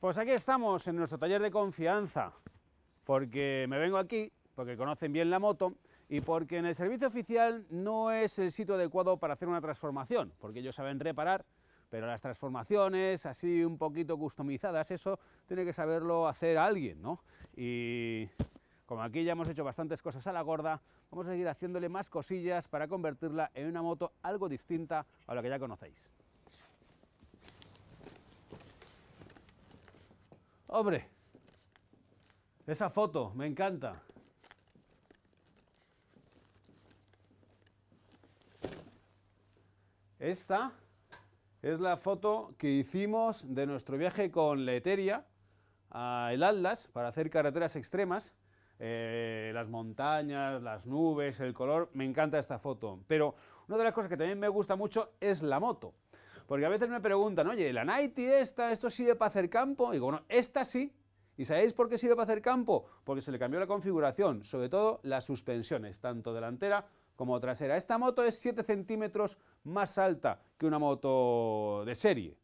Pues aquí estamos en nuestro taller de confianza, porque me vengo aquí, porque conocen bien la moto y porque en el servicio oficial no es el sitio adecuado para hacer una transformación, porque ellos saben reparar, pero las transformaciones así un poquito customizadas, eso tiene que saberlo hacer alguien, ¿no? Y como aquí ya hemos hecho bastantes cosas a la gorda, vamos a seguir haciéndole más cosillas para convertirla en una moto algo distinta a la que ya conocéis. Hombre, esa foto me encanta. Esta es la foto que hicimos de nuestro viaje con Leteria a el Atlas para hacer carreteras extremas. Eh, las montañas, las nubes, el color, me encanta esta foto. Pero una de las cosas que también me gusta mucho es la moto. Porque a veces me preguntan, oye, la Nighty esta, ¿esto sirve para hacer campo? Y digo, bueno, esta sí. ¿Y sabéis por qué sirve para hacer campo? Porque se le cambió la configuración, sobre todo las suspensiones, tanto delantera como trasera. Esta moto es 7 centímetros más alta que una moto de serie.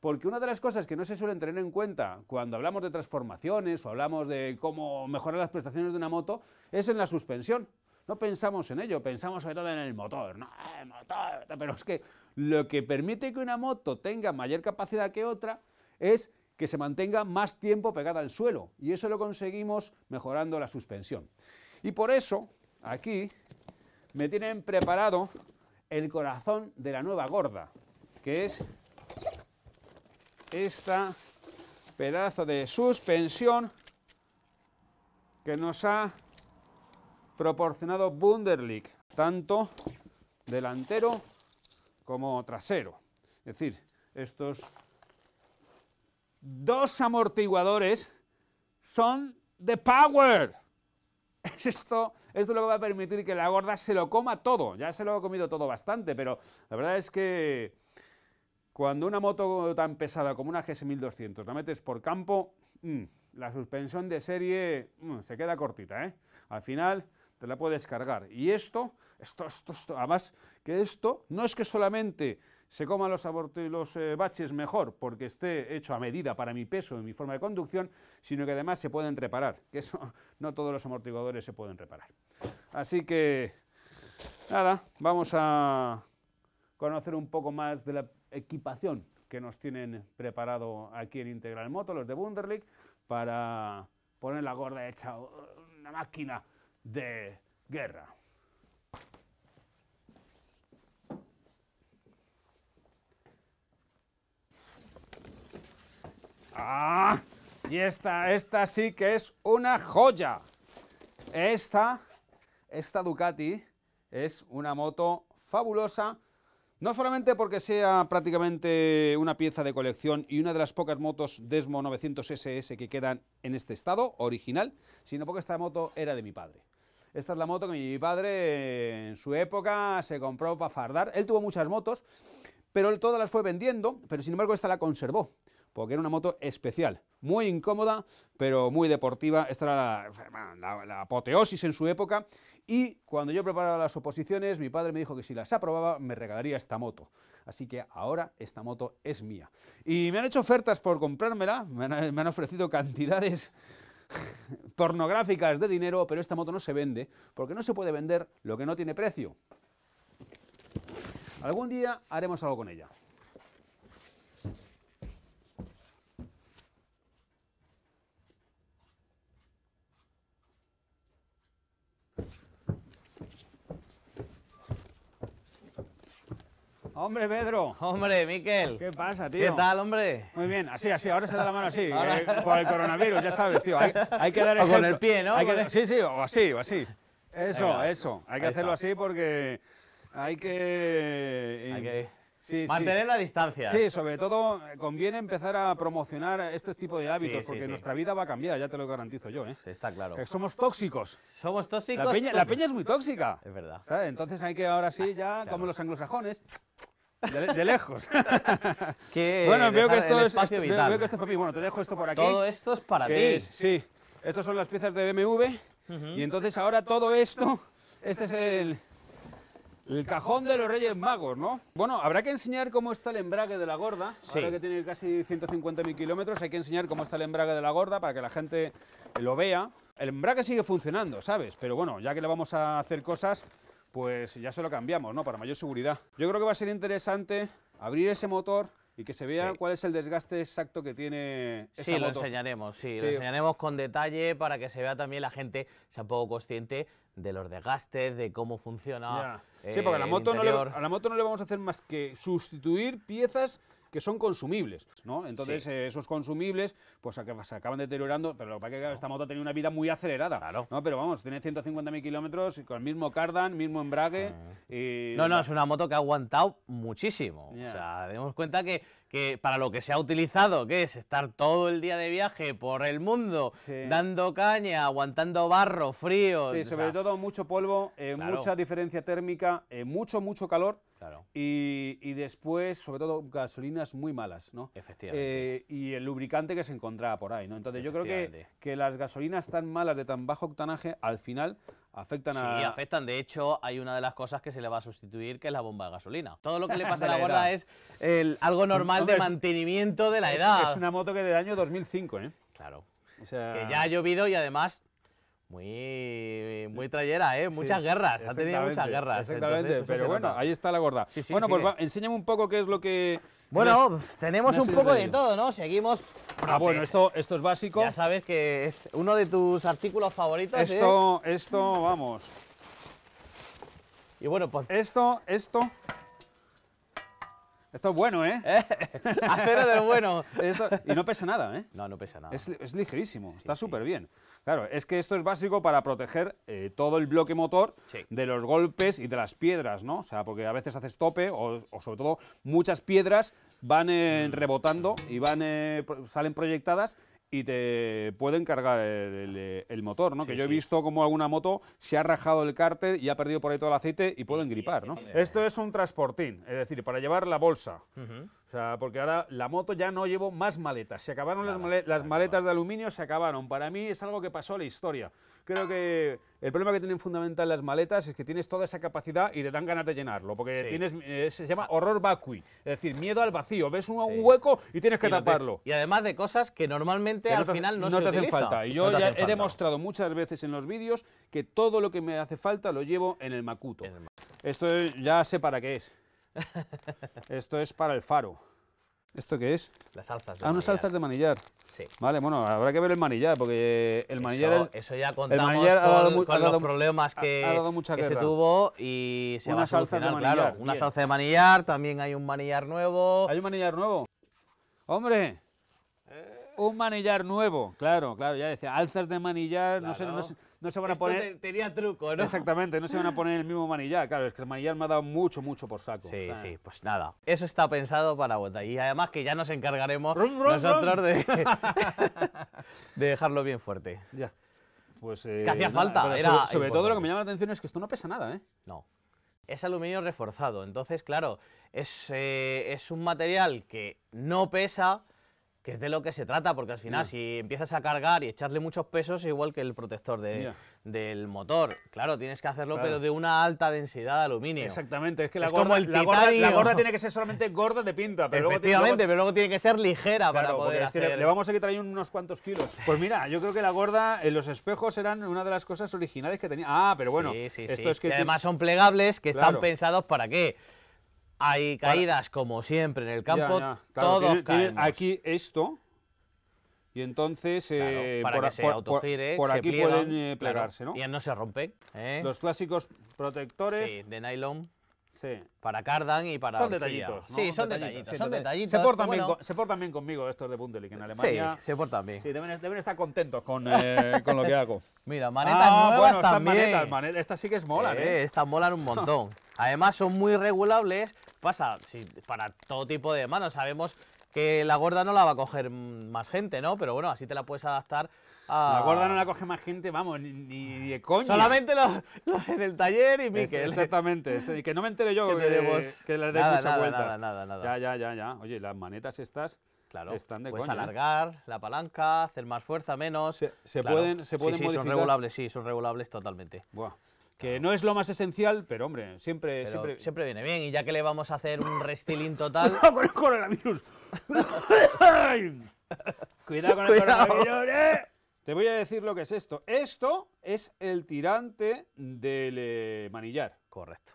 Porque una de las cosas que no se suelen tener en cuenta cuando hablamos de transformaciones o hablamos de cómo mejorar las prestaciones de una moto es en la suspensión. No pensamos en ello, pensamos sobre todo en el motor. No, ah, motor, pero es que lo que permite que una moto tenga mayor capacidad que otra es que se mantenga más tiempo pegada al suelo y eso lo conseguimos mejorando la suspensión. Y por eso aquí me tienen preparado el corazón de la nueva gorda, que es esta pedazo de suspensión que nos ha proporcionado Wunderlich, tanto delantero como trasero. Es decir, estos dos amortiguadores son de power. Esto, esto es lo que va a permitir que la gorda se lo coma todo. Ya se lo ha comido todo bastante, pero la verdad es que cuando una moto tan pesada como una GS1200 la metes por campo, mm, la suspensión de serie mm, se queda cortita. ¿eh? Al final te la puedes cargar. Y esto, esto, esto, además que esto no es que solamente se coman los, eh, baches mejor porque esté hecho a medida para mi peso y mi forma de conducción, sino que además se pueden reparar, que eso no todos los amortiguadores se pueden reparar. Así que, nada, vamos a conocer un poco más de la equipación que nos tienen preparado aquí en Integral Moto, los de Wunderlich, para poner la gorda hecha una máquina de guerra. ¡Ah! Y esta, esta sí que es una joya. Esta, esta Ducati es una moto fabulosa, no solamente porque sea prácticamente una pieza de colección y una de las pocas motos Desmo 900 SS que quedan en este estado original, sino porque esta moto era de mi padre. Esta es la moto que mi padre en su época se compró para fardar. Él tuvo muchas motos, pero él todas las fue vendiendo, pero sin embargo esta la conservó, porque era una moto especial, muy incómoda, pero muy deportiva. Esta era la, apoteosis en su época. Y cuando yo preparaba las oposiciones, mi padre me dijo que si las aprobaba, me regalaría esta moto. Así que ahora esta moto es mía. Y me han hecho ofertas por comprármela, me han ofrecido cantidades pornográficas de dinero, pero esta moto no se vende, porque no se puede vender lo que no tiene precio. Algún día haremos algo con ella. Hombre, Pedro. Hombre, Miquel. ¿Qué pasa, tío? ¿Qué tal, hombre? Muy bien, así, así, ahora se da la mano así, Por eh, el coronavirus, ya sabes, tío. Hay, que dar o con el pie, ¿no? Sí, sí, o así, o así. Eso, eso. Hay que hacerlo así porque hay que... Eh, hay que... Mantener la distancia. Sí, sobre todo eh, conviene empezar a promocionar estos tipos de hábitos, porque nuestra vida va a cambiar, ya te lo garantizo yo. ¿eh? Está claro. somos tóxicos. Somos tóxicos. La peña, es muy tóxica. Es verdad. Entonces hay que ahora sí, ya como los anglosajones, de, lejos. bueno, este, veo que, esto es, mí. Bueno, te dejo esto por aquí. Todo esto es para ti. sí, estas son las piezas de BMW. Y entonces ahora todo esto, este es el, el cajón de los Reyes Magos, ¿no? Bueno, habrá que enseñar cómo está el embrague de la gorda. Ahora que tiene casi 150.000 kilómetros, hay que enseñar cómo está el embrague de la gorda para que la gente lo vea. El embrague sigue funcionando, ¿sabes? Pero bueno, ya que le vamos a hacer cosas, pues ya se lo cambiamos, ¿no? Para mayor seguridad. Yo creo que va a ser interesante abrir ese motor y que se vea cuál es el desgaste exacto que tiene esa Sí, lo enseñaremos, sí, lo enseñaremos con detalle para que se vea también la gente, sea un poco consciente de los desgastes, de cómo funciona. sí, porque la, eh, moto no a la moto no le vamos a hacer más que sustituir piezas que son consumibles, ¿no? Entonces eh, esos consumibles pues se acaban deteriorando, pero lo que esta moto tiene una vida muy acelerada, claro. ¿no? Pero vamos, tiene 150.000 kilómetros con el mismo cardan, mismo embrague. Ah. No, no, es una moto que ha aguantado muchísimo. O sea, demos cuenta que, que para lo que se ha utilizado, que es estar todo el día de viaje por el mundo, dando caña, aguantando barro, frío. Sí, sobre todo mucho polvo, eh, mucha diferencia térmica, eh, mucho, mucho calor. Y, después, sobre todo, gasolinas muy malas, ¿no? Efectivamente. Eh, y el lubricante que se encontraba por ahí, ¿no? Entonces yo creo que, que las gasolinas tan malas de tan bajo octanaje, al final afectan a... Sí, afectan. De hecho, hay una de las cosas que se le va a sustituir, que es la bomba de gasolina. Todo lo que le pasa a la gorda es el, algo normal de mantenimiento de la edad. Es una moto que del año 2005, ¿eh? Claro. que ya ha llovido y además muy, eh, muy trayera, ¿eh? Muchas guerras, ha tenido muchas guerras. Exactamente, pero bueno, ahí está la gorda. bueno, pues enséñame un poco qué es lo que... Bueno, tenemos un poco de todo, ¿no? Seguimos... Ah, bueno, esto, esto es básico. Ya sabes que es uno de tus artículos favoritos, ¿eh? Esto, ¿eh? esto, vamos. Y bueno, pues... Esto, esto... Esto es bueno, ¿eh? Acero de bueno. y no pesa nada, ¿eh? No, no pesa nada. Es, es ligerísimo, está súper bien. Claro, es que esto es básico para proteger eh, todo el bloque motor de los golpes y de las piedras, ¿no? O sea, porque a veces haces tope o, sobre todo muchas piedras van eh, mm, rebotando y van eh, salen proyectadas y te pueden cargar el, motor, ¿no? que yo he visto como alguna moto se ha rajado el cárter y ha perdido por ahí todo el aceite y pueden gripar, ¿no? Esto es un transportín, es decir, para llevar la bolsa porque ahora la moto ya no llevo más maletas. Se acabaron las, maletas, las maletas de aluminio, se acabaron. Para mí es algo que pasó en la historia. Creo que el problema que tienen fundamental las maletas es que tienes toda esa capacidad y te dan ganas de llenarlo, porque tienes eh, se llama horror vacui, es decir, miedo al vacío. Ves un, hueco y tienes que taparlo. y además de cosas que normalmente al no final no, no se te hacen falta. Y yo ya he demostrado muchas veces en los vídeos que todo lo que me hace falta lo llevo en el macuto. Esto ya sé para qué es. Esto es para el faro. ¿Esto qué es? Las alzas. De ah, unas alzas de manillar. Sí. Vale, bueno, habrá que ver el manillar, porque el manillar eso, ya contamos ha dado los problemas que, se tuvo y se Una va de manillar. de manillar, también hay un manillar nuevo. ¿Hay un manillar nuevo? ¡Hombre! Eh. Un manillar nuevo, claro, claro, ya decía, alzas de manillar, no, sé, no, sé, no se van a poner... tenía truco, ¿no? Exactamente, no se van a poner el mismo manillar. Claro, es que el manillar me ha dado mucho, mucho por saco. Sí, sí, pues nada. Eso está pensado para vuelta Y además que ya nos encargaremos nosotros De, dejarlo bien fuerte. Ya. Pues, que eh, hacía falta. sobre, todo lo que me llama la atención es que esto no pesa nada, ¿eh? No. Es aluminio reforzado, entonces, claro, es, eh, es un material que no pesa, que es de lo que se trata, porque al final si empiezas a cargar y echarle muchos pesos, es igual que el protector del motor. Claro, tienes que hacerlo, pero de una alta densidad de aluminio. Exactamente, es que la, gorda, la, gorda, tiene que ser solamente gorda de pinta. Pero Efectivamente, luego tiene, pero luego tiene que ser ligera para poder le, vamos a que ahí unos cuantos kilos. Pues mira, yo creo que la gorda en eh, los espejos eran una de las cosas originales que tenía. Ah, pero bueno, que... además son plegables que están pensados para qué hay caídas como siempre en el campo. todo todos aquí esto. Y entonces, eh, para por, que por, aquí pueden eh, plegarse, ¿no? Y no se rompen. ¿eh? Los clásicos protectores. Sí, de nylon. Para Cardan y para. Son detallitos. Sí, son detallitos. son detallitos. Se portan, bien, se portan bien conmigo estos de Bundelic en Alemania. Sí, se portan bien. Sí, deben, estar contentos con, eh, con, lo que hago. Mira, manetas ah, nuevas también. Estas sí que es molan, eh, ¿eh? Estas molan un montón. Además, son muy regulables. Pasa, para todo tipo de manos. Sabemos que la gorda no la va a coger más gente, ¿no? Pero bueno, así te la puedes adaptar a... La gorda no la coge más gente, vamos, ni, de Solamente los, en el taller y Miquel. exactamente, que no me entere yo que, le dé mucha vuelta. Nada, nada, nada. Ya, ya, ya, ya. Oye, las manetas estas... están de puedes ¿eh? alargar la palanca, hacer más fuerza, menos. Se, pueden, se pueden sí, Son regulables, sí, son regulables totalmente. Buah. Que no es lo más esencial, pero hombre, siempre, siempre... viene bien. Y ya que le vamos a hacer un restilín total... ¡Cuidado con el coronavirus! ¡Cuidado con el coronavirus! Te voy a decir lo que es esto. Esto es el tirante del eh, manillar. Correcto.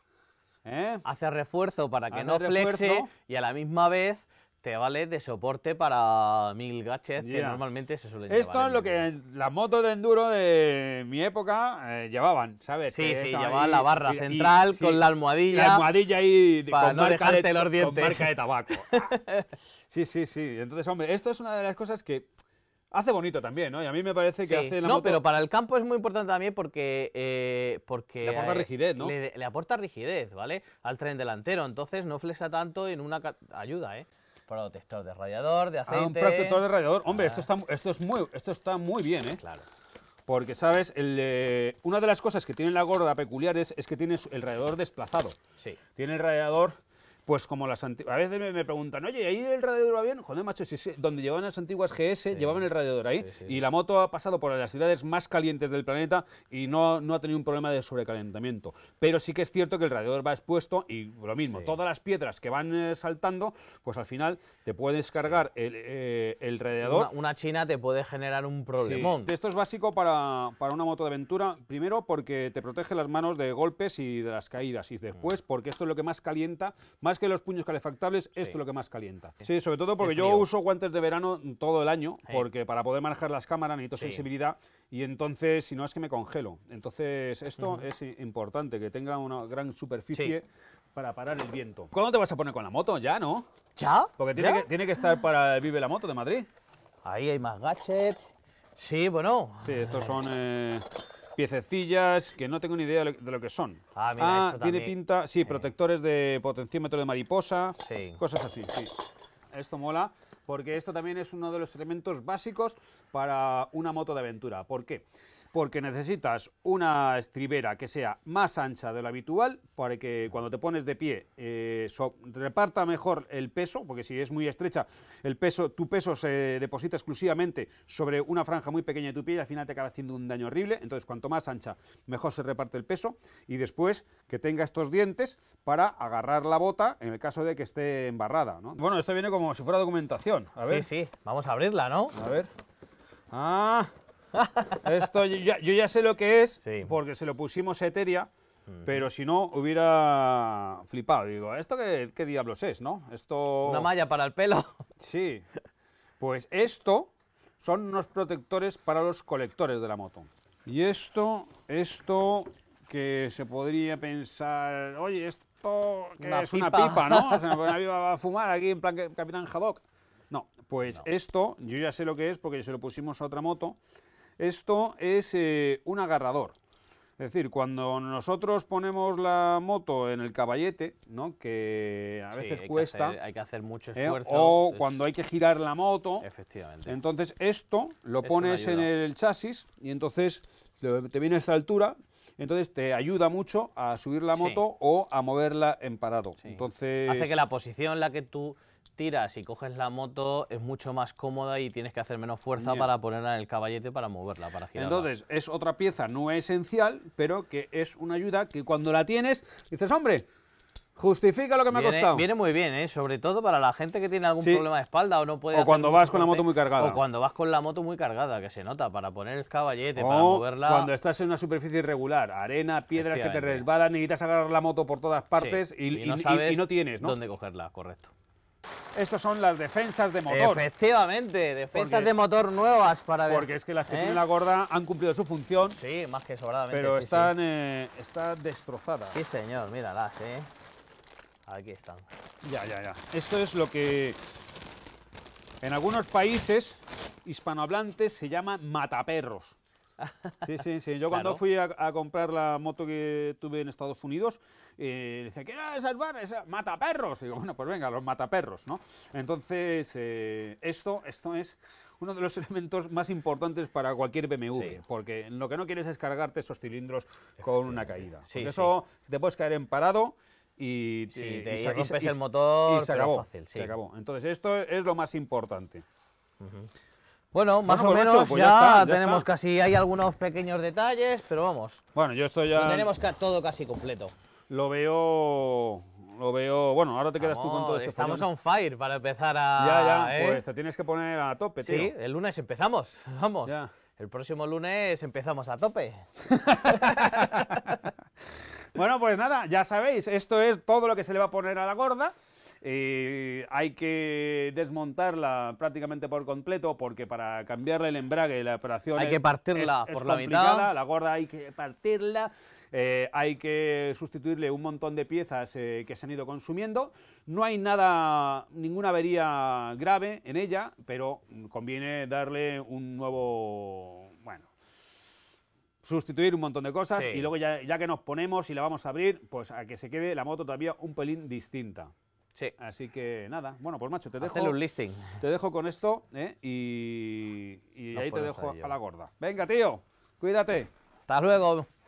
¿Eh? Hace refuerzo para que no flexe y a la misma vez te vale de soporte para mil gaches que normalmente se suelen Esto es lo que las motos de enduro de mi época eh, llevaban, ¿sabes? Sí, sí, llevaban la barra central con la almohadilla. La almohadilla ahí para con, no marca de, los de tabaco. sí, sí, sí. Entonces, hombre, esto es una de las cosas que... Hace bonito también, ¿no? Y a mí me parece que hace No, pero para el campo es muy importante también porque... Eh, porque le aporta rigidez, ¿no? Le, le, aporta rigidez, ¿vale? Al tren delantero, entonces no flexa tanto en una... Ayuda, ¿eh? protector de radiador, de ah, aceite... Ah, un protector de radiador. Hombre, esto, ah. está, esto, es muy, esto está muy bien, ¿eh? Claro. Porque, ¿sabes? Eh, una de las cosas que tiene la gorda peculiar es, es que tiene el radiador desplazado. Sí. Tiene el radiador pues como las antiguas. A veces me preguntan, oye, ¿ahí el radiador va bien? Joder, macho, donde llevaban las antiguas GS, llevaban el radiador ahí. Y la moto ha pasado por las ciudades más calientes del planeta y no, no ha tenido un problema de sobrecalentamiento. Pero sí que es cierto que el radiador va expuesto y lo mismo, todas las piedras que van eh, saltando, pues al final te puedes cargar eh, el, radiador. Una, china te puede generar un problemón. Esto es básico para, para una moto de aventura. Primero, porque te protege las manos de golpes y de las caídas. Y después, mm. porque esto es lo que más calienta, más que los puños calefactables, esto es lo que más calienta. Sí, sobre todo porque yo uso guantes de verano todo el año, porque para poder manejar las cámaras necesito sensibilidad y entonces, si no, es que me congelo. Entonces, esto es importante, que tenga una gran superficie para parar el viento. ¿Cuándo te vas a poner con la moto? Ya, ¿no? ¿Ya? Porque tiene, Que, tiene que estar para el Vive la Moto de Madrid. Ahí hay más gachet. Sí, bueno. Sí, estos son... Eh, piececillas que no tengo ni idea de lo que son. Ah, mira, ah tiene pinta, sí, protectores de potenciómetro de mariposa, sí. cosas así, sí. Esto mola porque esto también es uno de los elementos básicos para una moto de aventura. ¿Por qué? porque necesitas una estribera que sea más ancha de lo habitual para que cuando te pones de pie eh, reparta mejor el peso, porque si es muy estrecha, el peso, tu peso se deposita exclusivamente sobre una franja muy pequeña de tu pie y al final te acaba haciendo un daño horrible. Entonces, cuanto más ancha, mejor se reparte el peso. Y después que tenga estos dientes para agarrar la bota en el caso de que esté embarrada. Bueno, esto viene como si fuera documentación. A ver. Sí, sí, vamos a abrirla, ¿no? A ver. Ah, Esto yo ya, sé lo que es, porque se lo pusimos a Eteria, pero si no, hubiera flipado. Digo, ¿esto qué, diablos es, no? Esto... Una malla para el pelo. Sí. Pues esto son unos protectores para los colectores de la moto. Y esto, esto que se podría pensar, oye, esto que es una pipa, ¿no? Se me una fumar aquí en plan Capitán Haddock. No, pues esto yo ya sé lo que es porque se lo pusimos a otra moto esto es eh, un agarrador. Es decir, cuando nosotros ponemos la moto en el caballete, que a veces cuesta. hay que hacer mucho ¿eh? esfuerzo. o cuando hay que girar la moto. Efectivamente. Entonces, esto lo pones en el chasis y entonces te viene a esta altura. Entonces te ayuda mucho a subir la moto o a moverla en parado. Entonces hace que la posición en la que tú tiras y coges la moto, es mucho más cómoda y tienes que hacer menos fuerza para ponerla en el caballete para moverla, para Entonces, es otra pieza no esencial, pero que es una ayuda que cuando la tienes, dices, hombre, Justifica lo que me ha costado. Viene muy bien, ¿eh? sobre todo para la gente que tiene algún problema de espalda o no puede. O cuando vas con la moto muy cargada. O cuando vas con la moto muy cargada, que se nota, para poner el caballete, para moverla. Cuando estás en una superficie irregular, arena, piedras que te resbalan, necesitas agarrar la moto por todas partes y, no no tienes, ¿Dónde cogerla? Correcto. Estas son las defensas de motor. Efectivamente, defensas de motor nuevas para ver. Porque es que las que ¿eh? tienen la gorda han cumplido su función. Sí, más que sobradamente. Pero están, eh, destrozadas. Sí, señor, míralas, ¿eh? Aquí están. Ya, ya, ya. Esto es lo que en algunos países hispanohablantes se llama mataperros. Sí, sí, sí. Yo cuando fui a, a comprar la moto que tuve en Estados Unidos, y eh, dice, ¿qué salvar eh, ¡Mata perros! Y digo, bueno, pues venga, los mataperros, ¿no? Entonces, eh, esto, esto es uno de los elementos más importantes para cualquier BMW, porque lo que no quieres es cargarte esos cilindros con una caída. eso te puedes caer en parado y, te, el motor se acabó, Entonces, esto es lo más importante. Bueno, más o pues, menos pues ya, tenemos casi, hay algunos pequeños detalles, pero vamos. Bueno, yo estoy ya... tenemos todo casi completo lo veo. Lo veo. Bueno, ahora te quedas tú con todo esto. Estamos a on fire para empezar a. Ya, ya, ¿eh? pues te tienes que poner a tope, tío. Sí, el lunes empezamos. Vamos. El próximo lunes empezamos a tope. bueno, pues nada, ya sabéis, esto es todo lo que se le va a poner a la gorda. Eh, hay que desmontarla prácticamente por completo porque para cambiarle el embrague y la operación hay que partirla por la mitad. La gorda hay que partirla eh, hay que sustituirle un montón de piezas eh, que se han ido consumiendo. No hay nada, ninguna avería grave en ella, pero conviene darle un nuevo, bueno, sustituir un montón de cosas y luego ya, que nos ponemos y la vamos a abrir, pues a que se quede la moto todavía un pelín distinta. Sí. Así que nada, bueno, pues macho, te dejo. un listing. Te dejo con esto ¿eh? y, ahí te dejo a la gorda. Venga, tío, cuídate. Hasta luego.